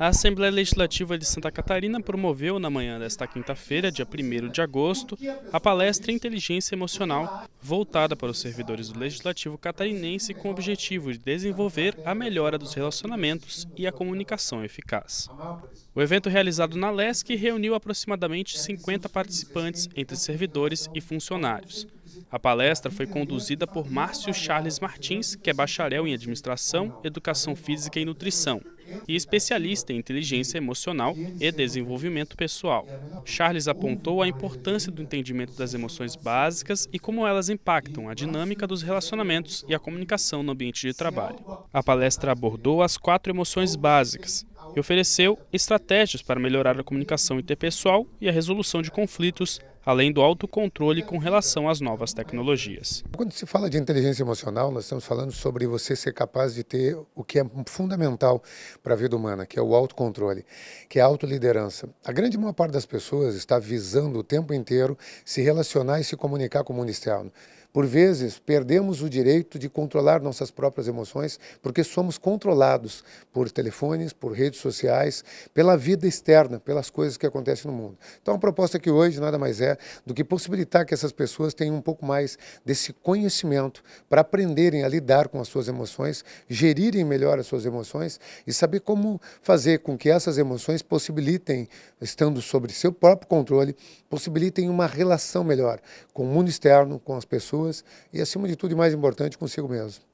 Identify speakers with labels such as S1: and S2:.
S1: A Assembleia Legislativa de Santa Catarina promoveu na manhã desta quinta-feira, dia 1 de agosto, a palestra Inteligência Emocional, voltada para os servidores do Legislativo catarinense com o objetivo de desenvolver a melhora dos relacionamentos e a comunicação eficaz. O evento realizado na LESC reuniu aproximadamente 50 participantes entre servidores e funcionários. A palestra foi conduzida por Márcio Charles Martins, que é bacharel em Administração, Educação Física e Nutrição, e especialista em inteligência emocional e desenvolvimento pessoal. Charles apontou a importância do entendimento das emoções básicas e como elas impactam a dinâmica dos relacionamentos e a comunicação no ambiente de trabalho. A palestra abordou as quatro emoções básicas e ofereceu estratégias para melhorar a comunicação interpessoal e a resolução de conflitos além do autocontrole com relação às novas tecnologias.
S2: Quando se fala de inteligência emocional, nós estamos falando sobre você ser capaz de ter o que é fundamental para a vida humana, que é o autocontrole, que é a autoliderança. A grande maior parte das pessoas está visando o tempo inteiro se relacionar e se comunicar com o mundo externo. Por vezes, perdemos o direito de controlar nossas próprias emoções porque somos controlados por telefones, por redes sociais, pela vida externa, pelas coisas que acontecem no mundo. Então, a proposta que hoje nada mais é do que possibilitar que essas pessoas tenham um pouco mais desse conhecimento para aprenderem a lidar com as suas emoções, gerirem melhor as suas emoções e saber como fazer com que essas emoções possibilitem, estando sob seu próprio controle, possibilitem uma relação melhor com o mundo externo, com as pessoas pessoas e, acima de tudo e mais importante, consigo mesmo.